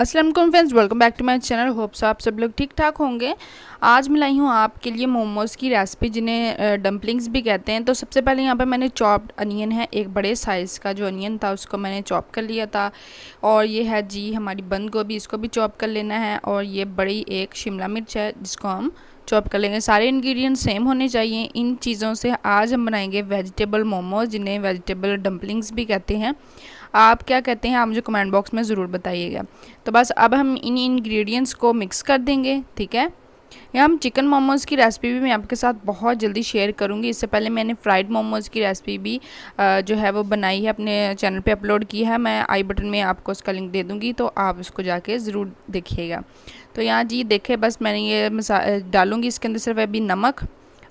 Aslam friends welcome back to my channel hopes आप सब लोग ठीक ठाक होंगे आज मैं लाई हूँ आपके लिए मोमोज़ की रेसिपी जिन्हें डम्पलिंग्स भी कहते हैं तो सबसे पहले यहाँ पर मैंने चॉप्ड अनियन है एक बड़े साइज़ का जो अनियन था उसको मैंने चॉप कर लिया था और ये है जी हमारी बंद गोभी इसको भी चॉप कर लेना है और ये बड़ी एक शिमला मिर्च है जिसको हम चॉप कर लेंगे सारे इंग्रेडिएंट सेम होने चाहिए इन चीज़ों से आज हम बनाएंगे वेजिटेबल मोमोज जिन्हें वेजिटेबल डम्पलिंग्स भी कहते हैं आप क्या कहते हैं आप मुझे कमेंट बॉक्स में ज़रूर बताइएगा तो बस अब हम इन इंग्रेडिएंट्स को मिक्स कर देंगे ठीक है यहाँ हम चिकन मोमोज़ की रेसिपी भी मैं आपके साथ बहुत जल्दी शेयर करूँगी इससे पहले मैंने फ्राइड मोमोज़ की रेसिपी भी जो है वो बनाई है अपने चैनल पे अपलोड की है मैं आई बटन में आपको उसका लिंक दे दूँगी तो आप उसको जाके ज़रूर देखिएगा तो यहाँ जी देखे बस मैंने ये मसा डालूँगी इसके अंदर सिर्फ अभी नमक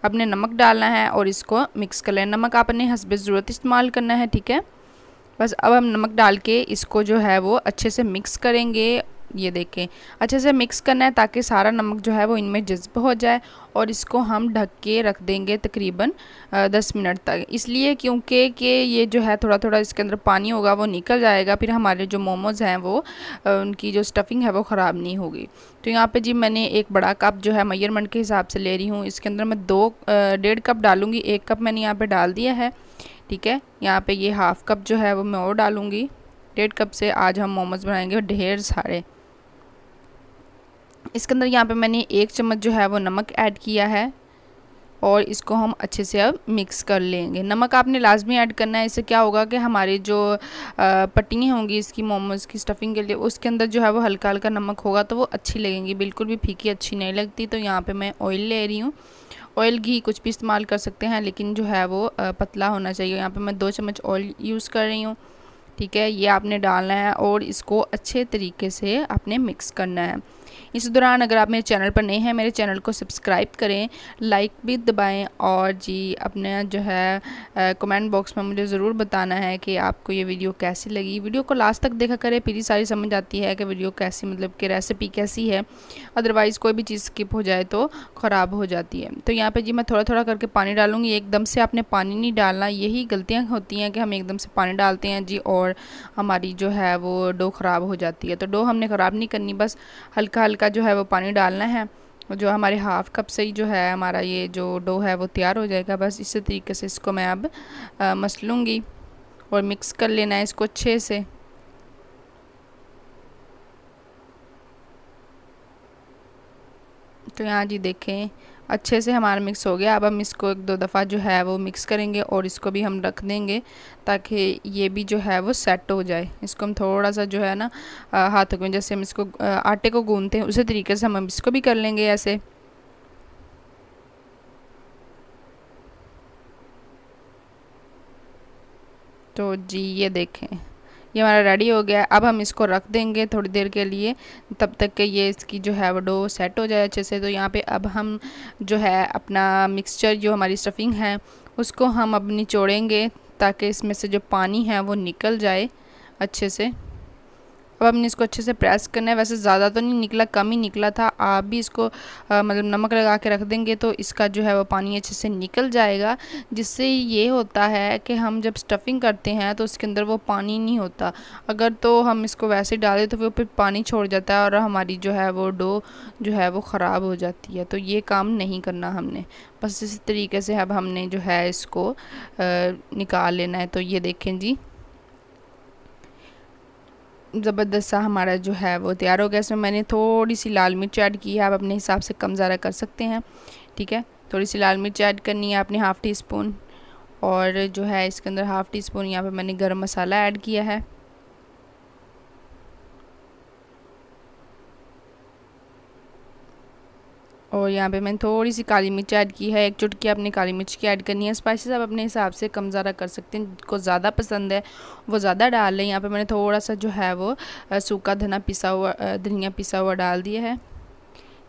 अपने नमक डालना है और इसको मिक्स कर लेना नमक आपने हंसब ज़रूरत इस्तेमाल करना है ठीक है बस अब हम नमक डाल के इसको जो है वो अच्छे से मिक्स करेंगे ये देखें अच्छे से मिक्स करना है ताकि सारा नमक जो है वो इनमें जज्ब हो जाए और इसको हम ढक के रख देंगे तकरीबन दस मिनट तक इसलिए क्योंकि कि ये जो है थोड़ा थोड़ा इसके अंदर पानी होगा वो निकल जाएगा फिर हमारे जो मोमोज़ हैं वो उनकी जो स्टफिंग है वो ख़राब नहीं होगी तो यहाँ पे जी मैंने एक बड़ा कप जो है मैयरमेंट के हिसाब से ले रही हूँ इसके अंदर मैं दो डेढ़ कप डालूँगी एक कप मैंने यहाँ पर डाल दिया है ठीक है यहाँ पर ये हाफ़ कप जो है वो मैं और डालूँगी डेढ़ कप से आज हम मोमोज़ बनाएँगे ढेर सारे इसके अंदर यहाँ पे मैंने एक चम्मच जो है वो नमक ऐड किया है और इसको हम अच्छे से अब मिक्स कर लेंगे नमक आपने लाजमी ऐड करना है इससे क्या होगा कि हमारे जो पट्टियाँ होंगी इसकी मोमोज की स्टफिंग के लिए उसके अंदर जो है वो हल्का हल्का नमक होगा तो वो अच्छी लगेंगी बिल्कुल भी फीकी अच्छी नहीं लगती तो यहाँ पे मैं ऑयल ले रही हूँ ऑयल घी कुछ भी इस्तेमाल कर सकते हैं लेकिन जो है वो पतला होना चाहिए यहाँ पर मैं दो चम्मच ऑयल यूज़ कर रही हूँ ठीक है ये आपने डालना है और इसको अच्छे तरीके से आपने मिक्स करना है इस दौरान अगर आप मेरे चैनल पर नए हैं मेरे चैनल को सब्सक्राइब करें लाइक भी दबाएँ और जी अपने जो है कमेंट बॉक्स में मुझे ज़रूर बताना है कि आपको ये वीडियो कैसी लगी वीडियो को लास्ट तक देखा करें फिर ही सारी समझ आती है कि वीडियो कैसी मतलब कि रेसिपी कैसी है अदरवाइज़ कोई भी चीज़ स्किप हो जाए तो ख़राब हो जाती है तो यहाँ पर जी मैं थोड़ा थोड़ा करके पानी डालूँगी एकदम से आपने पानी नहीं डालना यही गलतियाँ होती हैं कि हम एकदम से पानी डालते हैं जी और हमारी जो है वो डो ख़राब हो जाती है तो डो हमने ख़राब नहीं करनी बस हल्का हल्का हल्का जो है वो पानी डालना है जो हमारे हाफ़ कप से ही जो है हमारा ये जो डो है वो तैयार हो जाएगा बस इसी तरीके से इसको मैं अब मस लूँगी और मिक्स कर लेना है इसको अच्छे से तो यहाँ जी देखें अच्छे से हमारा मिक्स हो गया अब हम इसको एक दो दफ़ा जो है वो मिक्स करेंगे और इसको भी हम रख देंगे ताकि ये भी जो है वो सेट हो जाए इसको हम थोड़ा सा जो है ना हाथों में जैसे हम इसको आटे को गूंदते हैं उसी तरीके से हम इसको भी कर लेंगे ऐसे तो जी ये देखें ये हमारा रेडी हो गया अब हम इसको रख देंगे थोड़ी देर के लिए तब तक के ये इसकी जो है वो डो सेट हो जाए अच्छे से तो यहाँ पे अब हम जो है अपना मिक्सचर जो हमारी स्टफिंग है उसको हम अब निचोड़ेंगे ताकि इसमें से जो पानी है वो निकल जाए अच्छे से अब हमने इसको अच्छे से प्रेस करना है वैसे ज़्यादा तो नहीं निकला कम ही निकला था आप भी इसको आ, मतलब नमक लगा के रख देंगे तो इसका जो है वो पानी अच्छे से निकल जाएगा जिससे ये होता है कि हम जब स्टफिंग करते हैं तो उसके अंदर वो पानी नहीं होता अगर तो हम इसको वैसे डालें तो वो फिर पानी छोड़ जाता है और हमारी जो है वो डो जो है वो ख़राब हो जाती है तो ये काम नहीं करना हमने बस इसी तरीके से अब हमने जो है इसको आ, निकाल लेना है तो ये देखें जी ज़बरदस्त सा हमारा जो है वो तैयार हो गया इसमें मैंने थोड़ी सी लाल मिर्च ऐड की है आप अपने हिसाब से कम ज़्यादा कर सकते हैं ठीक है थोड़ी सी लाल मिर्च ऐड करनी है आपने हाफ़ टी स्पून और जो है इसके अंदर हाफ़ टी स्पून यहाँ पर मैंने गर्म मसाला ऐड किया है और यहाँ पे मैंने थोड़ी सी काली मिर्च ऐड की है एक चुटकी आपने काली मिर्च की ऐड करनी है स्पाइसेस आप अपने हिसाब से कम ज़्यादा कर सकते हैं जिनको ज़्यादा पसंद है वो ज़्यादा डाल लें यहाँ पे मैंने थोड़ा सा जो है वो सूखा धना पिसा हुआ धनिया पिसा हुआ डाल दिया है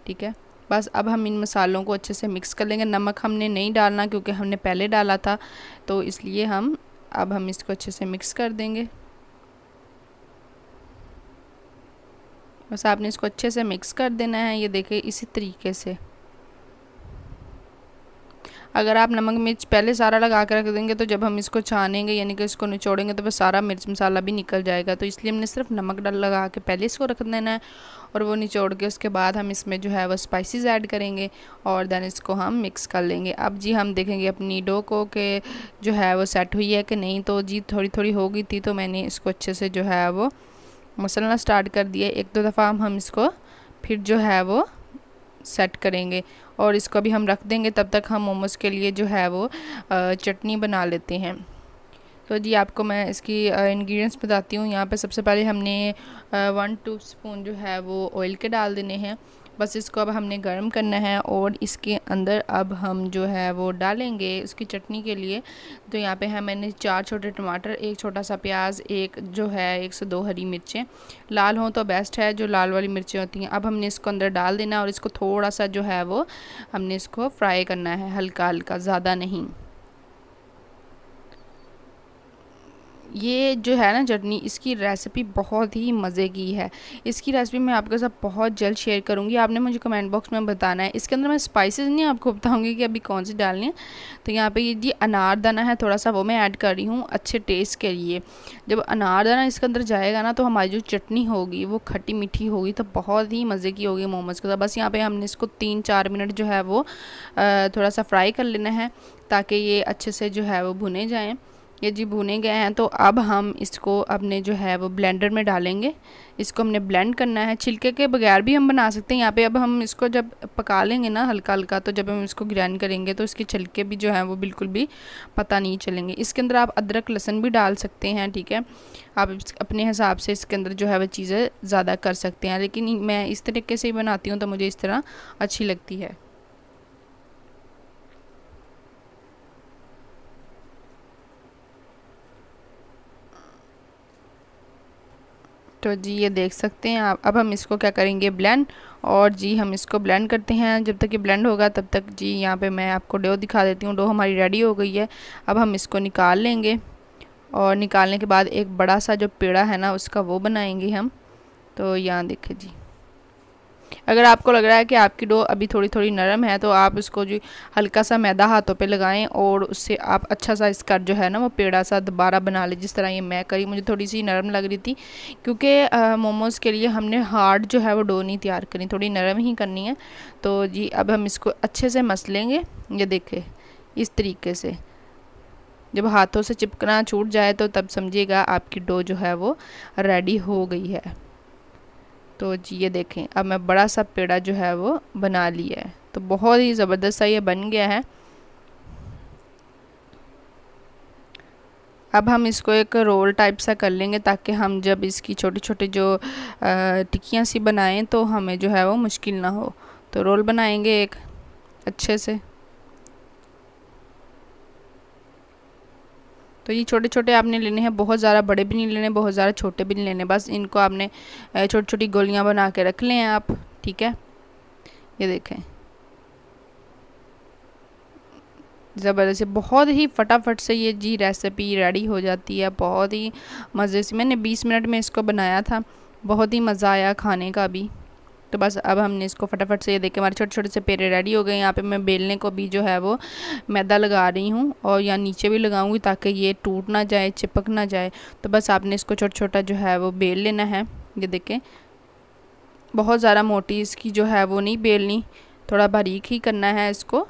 ठीक है बस अब हम इन मसालों को अच्छे से मिक्स कर लेंगे नमक हमने नहीं डालना क्योंकि हमने पहले डाला था तो इसलिए हम अब हम इसको अच्छे से मिक्स कर देंगे बस आपने इसको अच्छे से मिक्स कर देना है ये देखिए इसी तरीके से अगर आप नमक मिर्च पहले सारा लगा के रख देंगे तो जब हम इसको छानेंगे यानी कि इसको निचोड़ेंगे तो बस सारा मिर्च मसाला भी निकल जाएगा तो इसलिए हमने सिर्फ नमक डल लगा के पहले इसको रख देना है और वो निचोड़ के उसके बाद हम इसमें जो है वो स्पाइसेस ऐड करेंगे और देन इसको हम मिक्स कर लेंगे अब जी हम देखेंगे अपनी डो को कि जो है वो सेट हुई है कि नहीं तो जी थोड़ी थोड़ी हो गई थी तो मैंने इसको अच्छे से जो है वो मसलना स्टार्ट कर दिया एक दो दफ़ा हम इसको फिर जो है वो सेट करेंगे और इसको भी हम रख देंगे तब तक हम मोमोज़ के लिए जो है वो चटनी बना लेते हैं तो जी आपको मैं इसकी इंग्रेडिएंट्स बताती हूँ यहाँ पे सबसे पहले हमने वन टू स्पून जो है वो ऑयल के डाल देने हैं बस इसको अब हमने गर्म करना है और इसके अंदर अब हम जो है वो डालेंगे उसकी चटनी के लिए तो यहाँ पे है मैंने चार छोटे टमाटर एक छोटा सा प्याज एक जो है एक से दो हरी मिर्चें लाल हों तो बेस्ट है जो लाल वाली मिर्चें होती हैं अब हमने इसको अंदर डाल देना और इसको थोड़ा सा जो है वो हमने इसको फ्राई करना है हल्का हल्का ज़्यादा नहीं ये जो है ना चटनी इसकी रेसिपी बहुत ही मज़े की है इसकी रेसिपी मैं आपके साथ बहुत जल्द शेयर करूँगी आपने मुझे कमेंट बॉक्स में बताना है इसके अंदर मैं स्पाइसेस नहीं आपको बताऊँगी कि अभी कौन सी डालनी है तो यहाँ पे ये जी अनारदाना है थोड़ा सा वो मैं ऐड कर रही हूँ अच्छे टेस्ट के लिए जब अनारदाना इसके अंदर जाएगा ना तो हमारी जो चटनी होगी वो खट्टी मीठी होगी तो बहुत ही मज़े की होगी मोमोज़ के साथ बस यहाँ पर हमने इसको तीन चार मिनट जो है वो थोड़ा सा फ्राई कर लेना है ताकि ये अच्छे से जो है वो भुने जाएँ ये जी भुने गए हैं तो अब हम इसको अपने जो है वो ब्लेंडर में डालेंगे इसको हमने ब्लेंड करना है छिलके के बगैर भी हम बना सकते हैं यहाँ पे अब हम इसको जब पका लेंगे ना हल्का हल्का तो जब हम इसको ग्राइंड करेंगे तो इसके छिलके भी जो हैं वो बिल्कुल भी पता नहीं चलेंगे इसके अंदर आप अदरक लहसन भी डाल सकते हैं ठीक है आप अपने हिसाब से इसके अंदर जो है वो चीज़ें ज़्यादा कर सकते हैं लेकिन मैं इस तरीके से ही बनाती हूँ तो मुझे इस तरह अच्छी लगती है तो जी ये देख सकते हैं आप अब हम इसको क्या करेंगे ब्लेंड और जी हम इसको ब्लेंड करते हैं जब तक ये ब्लेंड होगा तब तक जी यहाँ पे मैं आपको डो दिखा देती हूँ डो हमारी रेडी हो गई है अब हम इसको निकाल लेंगे और निकालने के बाद एक बड़ा सा जो पेड़ा है ना उसका वो बनाएंगे हम तो यहाँ देखें जी अगर आपको लग रहा है कि आपकी डो अभी थोड़ी थोड़ी नरम है तो आप इसको जो हल्का सा मैदा हाथों पे लगाएं और उससे आप अच्छा सा इसका जो है ना वो पेड़ा सा दोबारा बना लें जिस तरह ये मैं करी मुझे थोड़ी सी नरम लग रही थी क्योंकि मोमोज़ के लिए हमने हार्ड जो है वो डो नहीं तैयार करनी थोड़ी नरम ही करनी है तो जी अब हम इसको अच्छे से मस लेंगे ये देखें इस तरीके से जब हाथों से चिपकना छूट जाए तो तब समझिएगा आपकी डो जो है वो रेडी हो गई है तो जी ये देखें अब मैं बड़ा सा पेड़ा जो है वो बना लिया है तो बहुत ही ज़बरदस्त सा ये बन गया है अब हम इसको एक रोल टाइप सा कर लेंगे ताकि हम जब इसकी छोटी छोटी जो टिक्कियाँ सी बनाएं तो हमें जो है वो मुश्किल ना हो तो रोल बनाएंगे एक अच्छे से तो ये छोटे छोटे आपने लेने हैं बहुत ज़्यादा बड़े भी नहीं लेने बहुत ज़्यादा छोटे भी नहीं लेने बस इनको आपने छोटी छोटी गोलियाँ बना के रख लें आप ठीक है ये देखें ज़बरदस्त बहुत ही फटाफट से ये जी रेसिपी रेडी हो जाती है बहुत ही मज़े से मैंने 20 मिनट में इसको बनाया था बहुत ही मज़ा आया खाने का भी तो बस अब हमने इसको फटाफट से ये देखे हमारे छोटे छोटे से पेड़े रेडी हो गए यहाँ पे मैं बेलने को भी जो है वो मैदा लगा रही हूँ और यहाँ नीचे भी लगाऊंगी ताकि ये टूट ना जाए चिपक ना जाए तो बस आपने इसको छोटा छोटा जो है वो बेल लेना है ये देखें बहुत ज़्यादा मोटी इसकी जो है वो नहीं बेलनी थोड़ा बारीक ही करना है इसको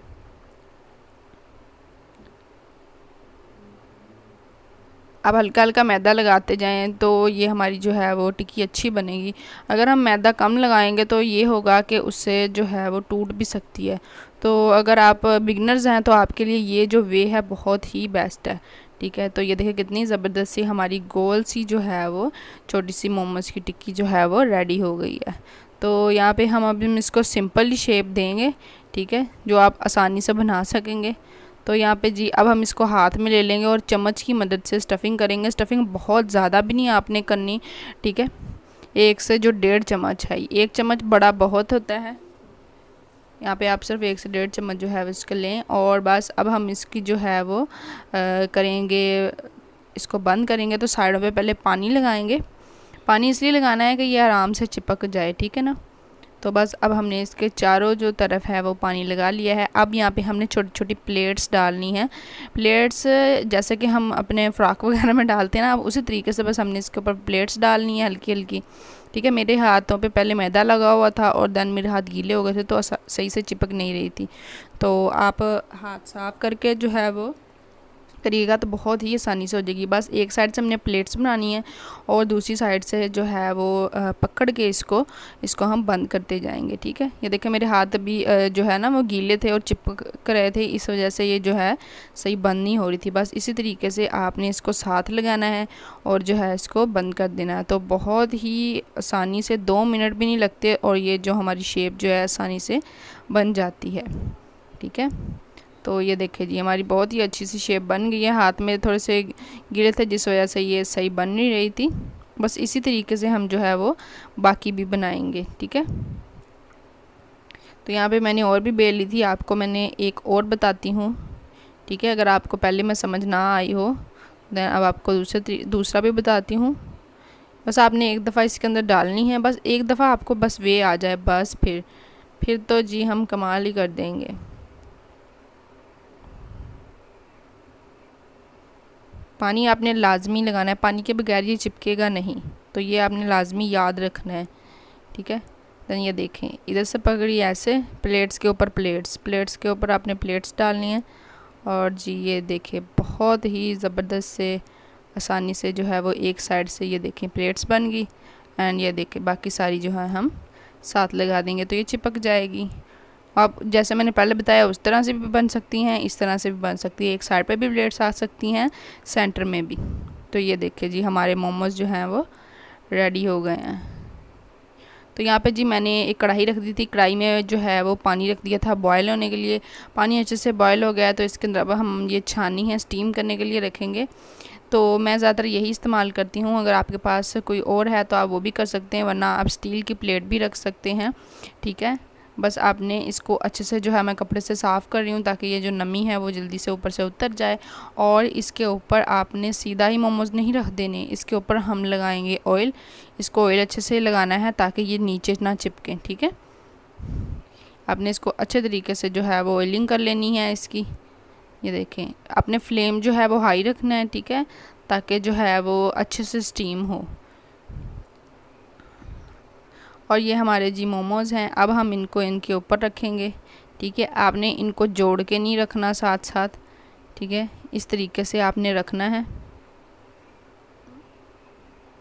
अब हल्का हल्का मैदा लगाते जाएं तो ये हमारी जो है वो टिक्की अच्छी बनेगी अगर हम मैदा कम लगाएंगे तो ये होगा कि उससे जो है वो टूट भी सकती है तो अगर आप बिगनर्स हैं तो आपके लिए ये जो वे है बहुत ही बेस्ट है ठीक है तो ये देखिए कितनी ज़बरदस्त सी हमारी गोल सी जो है वो छोटी सी मोमोज़ की टिक्की जो है वो रेडी हो गई है तो यहाँ पे हम अभी इसको सिंपल शेप देंगे ठीक है जो आप आसानी से बना सकेंगे तो यहाँ पे जी अब हम इसको हाथ में ले लेंगे और चम्मच की मदद से स्टफ़िंग करेंगे स्टफ़िंग बहुत ज़्यादा भी नहीं आपने करनी ठीक है एक से जो डेढ़ चम्मच है एक चम्मच बड़ा बहुत होता है यहाँ पे आप सिर्फ एक से डेढ़ चम्मच जो है उसको लें और बस अब हम इसकी जो है वो आ, करेंगे इसको बंद करेंगे तो साइडों पे पहले पानी लगाएंगे पानी इसलिए लगाना है कि ये आराम से चिपक जाए ठीक है ना तो बस अब हमने इसके चारों जो तरफ है वो पानी लगा लिया है अब यहाँ पे हमने छोटी छोटी प्लेट्स डालनी है प्लेट्स जैसे कि हम अपने फ्रॉक वगैरह में डालते हैं ना अब उसी तरीके से बस हमने इसके ऊपर प्लेट्स डालनी है हल्की हल्की ठीक है मेरे हाथों पे पहले मैदा लगा हुआ था और दैन मेरे हाथ गीले हो गए थे तो सही से चिपक नहीं रही थी तो आप हाथ साफ़ करके जो है वो करिएगा तो बहुत ही आसानी से हो जाएगी बस एक साइड से हमने प्लेट्स बनानी है और दूसरी साइड से जो है वो पकड़ के इसको इसको हम बंद करते जाएंगे ठीक है ये देखें मेरे हाथ भी जो है ना वो गीले थे और चिपक रहे थे इस वजह से ये जो है सही बंद नहीं हो रही थी बस इसी तरीके से आपने इसको साथ लगाना है और जो है इसको बंद कर देना है तो बहुत ही आसानी से दो मिनट भी नहीं लगते और ये जो हमारी शेप जो है आसानी से बन जाती है ठीक है तो ये देखिए जी हमारी बहुत ही अच्छी सी शेप बन गई है हाथ में थोड़े से गिरे थे जिस वजह से ये सही बन नहीं रही थी बस इसी तरीके से हम जो है वो बाकी भी बनाएंगे ठीक है तो यहाँ पे मैंने और भी बेल ली थी आपको मैंने एक और बताती हूँ ठीक है अगर आपको पहले मैं समझ ना आई हो दैन अब आपको दूसरे दूसरा भी बताती हूँ बस आपने एक दफ़ा इसके अंदर डालनी है बस एक दफ़ा आपको बस वे आ जाए बस फिर फिर तो जी हम कमाल ही कर देंगे पानी आपने लाजमी लगाना है पानी के बगैर ये चिपकेगा नहीं तो ये आपने लाजमी याद रखना है ठीक है दैन ये देखें इधर से पकड़िए ऐसे प्लेट्स के ऊपर प्लेट्स प्लेट्स के ऊपर आपने प्लेट्स डालनी है और जी ये देखें बहुत ही ज़बरदस्त से आसानी से जो है वो एक साइड से ये देखें प्लेट्स बन गई एंड ये देखें बाकी सारी जो है हम साथ लगा देंगे तो ये चिपक जाएगी आप जैसे मैंने पहले बताया उस तरह से भी बन सकती हैं इस तरह से भी बन सकती है एक साइड पे भी प्लेट्स आ सकती हैं सेंटर में भी तो ये देखिए जी हमारे मोमोज़ जो हैं वो रेडी हो गए हैं तो यहाँ पे जी मैंने एक कढ़ाई रख दी थी कढ़ाई में जो है वो पानी रख दिया था बॉयल होने के लिए पानी अच्छे से बॉयल हो गया तो इसके अंदर अब हम ये छानी है स्टीम करने के लिए रखेंगे तो मैं ज़्यादातर यही इस्तेमाल करती हूँ अगर आपके पास कोई और है तो आप वो भी कर सकते हैं वरना आप स्टील की प्लेट भी रख सकते हैं ठीक है बस आपने इसको अच्छे से जो है मैं कपड़े से साफ़ कर रही हूँ ताकि ये जो नमी है वो जल्दी से ऊपर से उतर जाए और इसके ऊपर आपने सीधा ही मोमोज़ नहीं रख देने इसके ऊपर हम लगाएंगे ऑयल इसको ऑयल अच्छे से लगाना है ताकि ये नीचे ना चिपकें ठीक है आपने इसको अच्छे तरीके से जो है वो ऑयलिंग कर लेनी है इसकी ये देखें आपने फ्लेम जो है वो हाई रखना है ठीक है ताकि जो है वो अच्छे से स्टीम हो और ये हमारे जी मोमोज़ हैं अब हम इनको इनके ऊपर रखेंगे ठीक है आपने इनको जोड़ के नहीं रखना साथ साथ ठीक है इस तरीके से आपने रखना है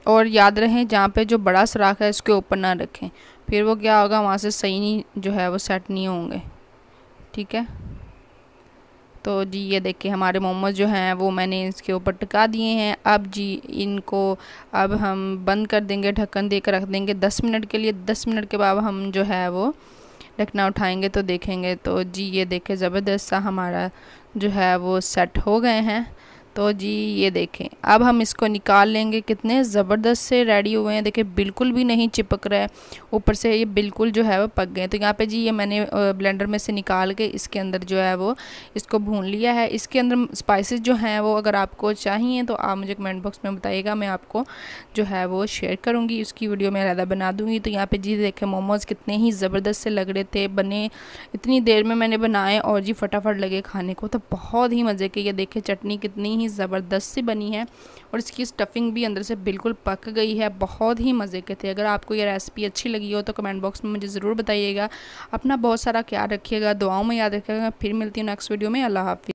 और याद रहें जहाँ पे जो बड़ा सराख है उसके ऊपर ना रखें फिर वो क्या होगा वहाँ से सही नहीं जो है वो सेट नहीं होंगे ठीक है तो जी ये देखिए हमारे मोमोज जो हैं वो मैंने इसके ऊपर टिका दिए हैं अब जी इनको अब हम बंद कर देंगे ढक्कन दे कर रख देंगे दस मिनट के लिए दस मिनट के बाद हम जो है वो ढकना उठाएंगे तो देखेंगे तो जी ये देखे ज़बरदस्त सा हमारा जो है वो सेट हो गए हैं तो जी ये देखें अब हम इसको निकाल लेंगे कितने ज़बरदस्त से रेडी हुए हैं देखिए बिल्कुल भी नहीं चिपक रहा है ऊपर से ये बिल्कुल जो है वो पक गए तो यहाँ पे जी ये मैंने ब्लेंडर में से निकाल के इसके अंदर जो है वो इसको भून लिया है इसके अंदर स्पाइसेस जो हैं वो अगर आपको चाहिए तो आप मुझे कमेंट बॉक्स में बताइएगा मैं आपको जो है वो शेयर करूँगी उसकी वीडियो मैं अलहदा बना दूँगी तो यहाँ पर जी देखें मोमोज़ कितने ही ज़बरदस्त से लग रहे थे बने इतनी देर में मैंने बनाए और जी फटाफट लगे खाने को तो बहुत ही मज़े के ये देखें चटनी कितनी ही ही ज़बरदस्त सी बनी है और इसकी स्टफ़िंग भी अंदर से बिल्कुल पक गई है बहुत ही मज़े के थे अगर आपको ये रेसिपी अच्छी लगी हो तो कमेंट बॉक्स में मुझे ज़रूर बताइएगा अपना बहुत सारा ख्याल रखिएगा दुआओं में याद रखिएगा फिर मिलती हूँ नेक्स्ट वीडियो में अल्लाह हाफि